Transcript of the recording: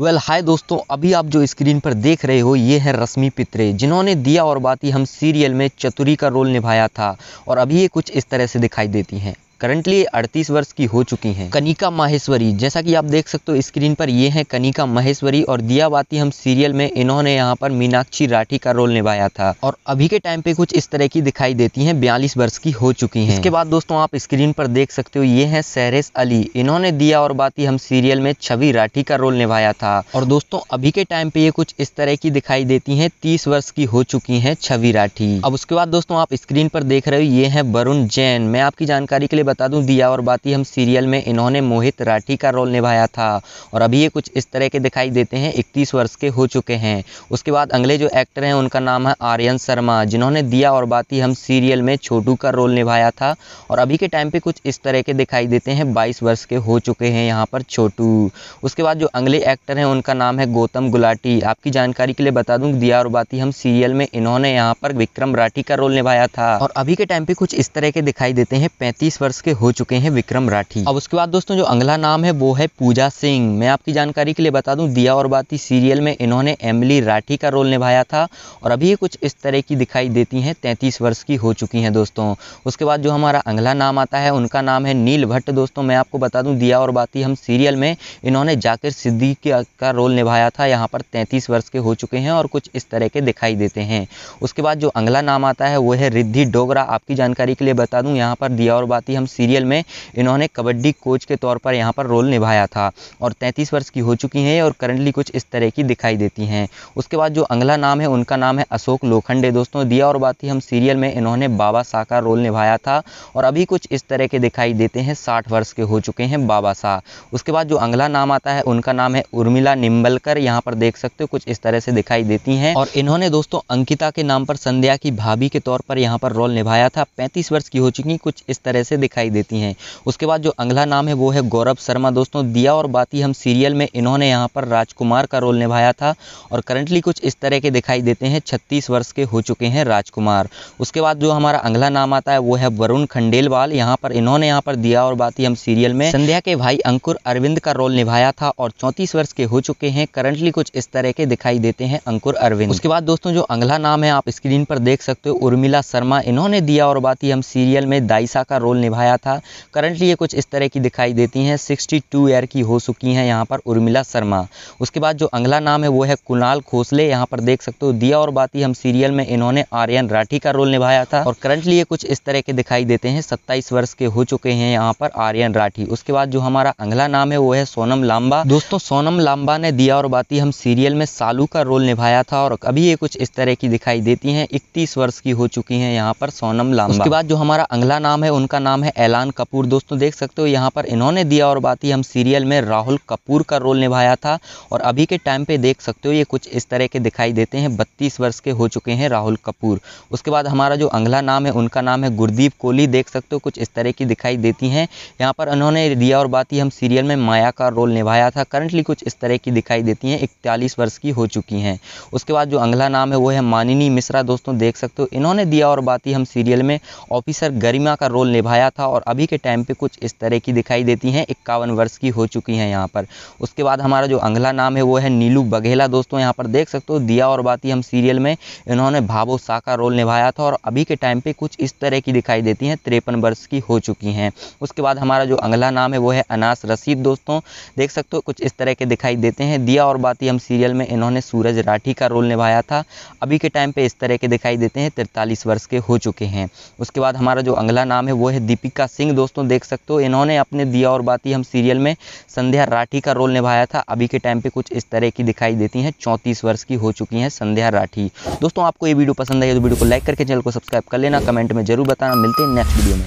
well well, हाय दोस्तों अभी आप जो स्क्रीन पर देख रहे हो ये है रश्मि पित्रे जिन्होंने दिया और बाती हम सीरियल में चतुरी का रोल निभाया था और अभी ये कुछ इस तरह से दिखाई देती हैं करंटली 38 वर्ष की हो चुकी हैं कनिका माहेश्वरी जैसा कि आप देख सकते हो स्क्रीन पर ये हैं कनिका माहेश्वरी और दियावाती हम सीरियल में इन्होंने यहाँ पर मीनाक्षी राठी का रोल निभाया था और अभी के टाइम पे कुछ इस तरह की दिखाई देती हैं बयालीस वर्ष की हो चुकी हैं इसके बाद दोस्तों आप स्क्रीन पर देख सकते हो ये है सहरेस अली इन्होंने दिया और बाती हम सीरियल में छवि राठी का रोल निभाया था और दोस्तों अभी के टाइम पे ये कुछ इस तरह की दिखाई देती है तीस वर्ष की हो चुकी है छवि राठी अब उसके बाद दोस्तों आप स्क्रीन पर देख रहे हो ये है वरुण जैन मैं आपकी जानकारी के लिए बता दूं दिया और बाती हम सीरियल में इन्होंने मोहित राठी का रोल निभाया था और अभी ये कुछ इस तरह के दिखाई देते हैं इकतीस वर्ष के हो चुके हैं उसके बाद अगले जो एक्टर हैं उनका नाम है आर्यन शर्मा जिन्होंने दिया और बाती हम सीरियल में छोटू का रोल निभाया था और अभी के टाइम पर कुछ इस तरह के दिखाई देते हैं बाईस वर्ष के हो चुके हैं यहाँ पर छोटू उसके बाद जो अगले एक्टर हैं उनका नाम है गौतम गुलाटी आपकी जानकारी के लिए बता दूँ दिया और बाती हम सीरियल में इन्होंने यहाँ पर विक्रम राठी का रोल निभाया था और अभी के टाइम पे कुछ इस तरह के दिखाई देते हैं पैंतीस वर्ष वर्ष के हो चुके हैं विक्रम राठी अब उसके बाद दोस्तों जो अगला नाम है वो है पूजा सिंह मैं आपकी जानकारी के लिए बता दूं दिया और बाती सीरियल में इन्होंने एमली राठी का रोल निभाया था और अभी ये कुछ इस तरह की दिखाई देती हैं तैंतीस वर्ष की हो चुकी हैं दोस्तों उसके बाद जो हमारा अगला नाम आता है उनका नाम है नील भट्ट दोस्तों मैं आपको बता दूँ दिया और बाती हम सीरियल में इन्होंने जाकिर सिद्दीकी का रोल निभाया था यहाँ पर तैंतीस वर्ष के हो चुके हैं और कुछ इस तरह के दिखाई देते हैं उसके बाद जो अगला नाम आता है वो है रिद्धि डोगरा आपकी जानकारी के लिए बता दूँ यहाँ पर दिया और बाती हम एम सीरियल में इन्होंने कबड्डी कोच के तौर पर यहाँ पर रोल निभाया था और तैंतीस वर्ष की हो चुकी हैं और करंटली कुछ इस तरह की दिखाई देती हैं उसके बाद जो अगला नाम है उनका नाम है अशोक लोखंडे दोस्तों दिया और बाती हम सीरियल में इन्होंने बाबा शाह का रोल निभाया था और अभी कुछ इस तरह के दिखाई देते हैं साठ वर्ष के हो चुके हैं बाबा शाह उसके बाद जो अगला नाम आता है उनका नाम है उर्मिला निम्बलकर यहाँ पर देख सकते हो कुछ इस तरह से दिखाई देती हैं और इन्होंने दोस्तों अंकिता के नाम पर संध्या की भाभी के तौर पर यहाँ पर रोल निभाया था पैंतीस वर्ष की हो चुकी कुछ इस तरह से दिखाई दिखाई देती हैं उसके बाद जो अगला नाम है वो है गौरव शर्मा दोस्तों दिया और बाती हम सीरियल में इन्होंने यहाँ पर राजकुमार का रोल निभाया था और करंटली कुछ इस तरह के दिखाई देते हैं छत्तीस वर्ष के हो चुके हैं राजकुमार उसके बाद जो हमारा अगला नाम आता है वो है वरुण खंडेलवाल यहाँ पर इन्होंने यहाँ पर दिया और बाती हम सीरियल में संध्या के भाई अंकुर अरविंद का रोल निभाया था और चौंतीस वर्ष के हो चुके हैं करंटली कुछ इस तरह के दिखाई देते हैं अंकुर अरविंद उसके बाद दोस्तों जो अगला नाम है आप स्क्रीन पर देख सकते हो उर्मिला शर्मा इन्होंने दिया और बाती हम सीरियल में दाइसा का रोल निभाया दिखाया था करंटली ये कुछ इस तरह की दिखाई देती हैं 62 ईयर की हो चुकी हैं यहाँ पर उर्मिला शर्मा उसके बाद जो अगला नाम है वो है कुणाल खोसले यहाँ पर देख सकते हो दिया और बाती हम सीरियल में इन्होंने आर्यन राठी का रोल निभाया था और करंटली ये कुछ इस तरह के दिखाई देते हैं सत्ताईस वर्ष के हो चुके हैं यहाँ पर आर्यन राठी उसके बाद जो हमारा अगला नाम है वो है सोनम लांबा दोस्तों सोनम लांबा ने दिया और बाती हम सीरियल में सालू का रोल निभाया था और अभी ये कुछ इस तरह की दिखाई देती हैं इकतीस वर्ष की हो चुकी हैं यहाँ पर सोनम लांबा उसके बाद जो हमारा अगला नाम है उनका नाम है ऐलान कपूर दोस्तों देख सकते हो यहाँ पर इन्होंने दिया और बात ही हम सीरियल में राहुल कपूर का रोल निभाया था और अभी के टाइम पे देख सकते हो ये कुछ इस तरह के दिखाई देते हैं बत्तीस वर्ष के हो चुके हैं राहुल कपूर उसके बाद हमारा जो अंगला नाम है उनका नाम है गुरदीप कोहली देख सकते हो कुछ इस तरह की दिखाई देती हैं यहाँ पर इन्होंने दिया और बात ही हम सीरियल में माया का रोल निभाया था करंटली कुछ इस तरह की दिखाई देती हैं इकतालीस वर्ष की हो चुकी हैं उसके बाद जो अंगला नाम है वो है मानिनी मिश्रा दोस्तों देख सकते हो इन्होंने दिया और बात ही हम सीरियल में ऑफिसर गरिमा का रोल निभाया था था और अभी के टाइम पे कुछ इस तरह की दिखाई देती हैं इक्यावन वर्ष की हो चुकी हैं यहाँ पर उसके बाद हमारा जो अंगला नाम है वो है नीलू बघेला दोस्तों यहाँ पर देख सकते हो दिया और बाती हम सीरियल में इन्होंने भावो शाह का रोल निभाया था और अभी के टाइम पर कुछ इस तरह की दिखाई देती हैं तिरपन वर्ष की हो चुकी हैं उसके बाद हमारा जो अंगला नाम है वो है अनास रसीद दोस्तों देख सकते हो कुछ इस तरह के दिखाई देते हैं दिया और बाती हम सीरियल में इन्होंने सूरज राठी का रोल निभाया था अभी के टाइम पे इस तरह के दिखाई देते हैं तिरतालीस वर्ष के हो चुके हैं उसके बाद हमारा जो अंगला नाम है वो है दीपिक राधिका सिंह दोस्तों देख सकते हो इन्होंने अपने दिया और बाती हम सीरियल में संध्या राठी का रोल निभाया था अभी के टाइम पे कुछ इस तरह की दिखाई देती हैं चौंतीस वर्ष की हो चुकी हैं संध्या राठी दोस्तों आपको ये वीडियो पसंद आई तो वीडियो को लाइक करके चैनल को सब्सक्राइब कर लेना कमेंट में जरूर बताना मिलते हैं नेक्स्ट वीडियो में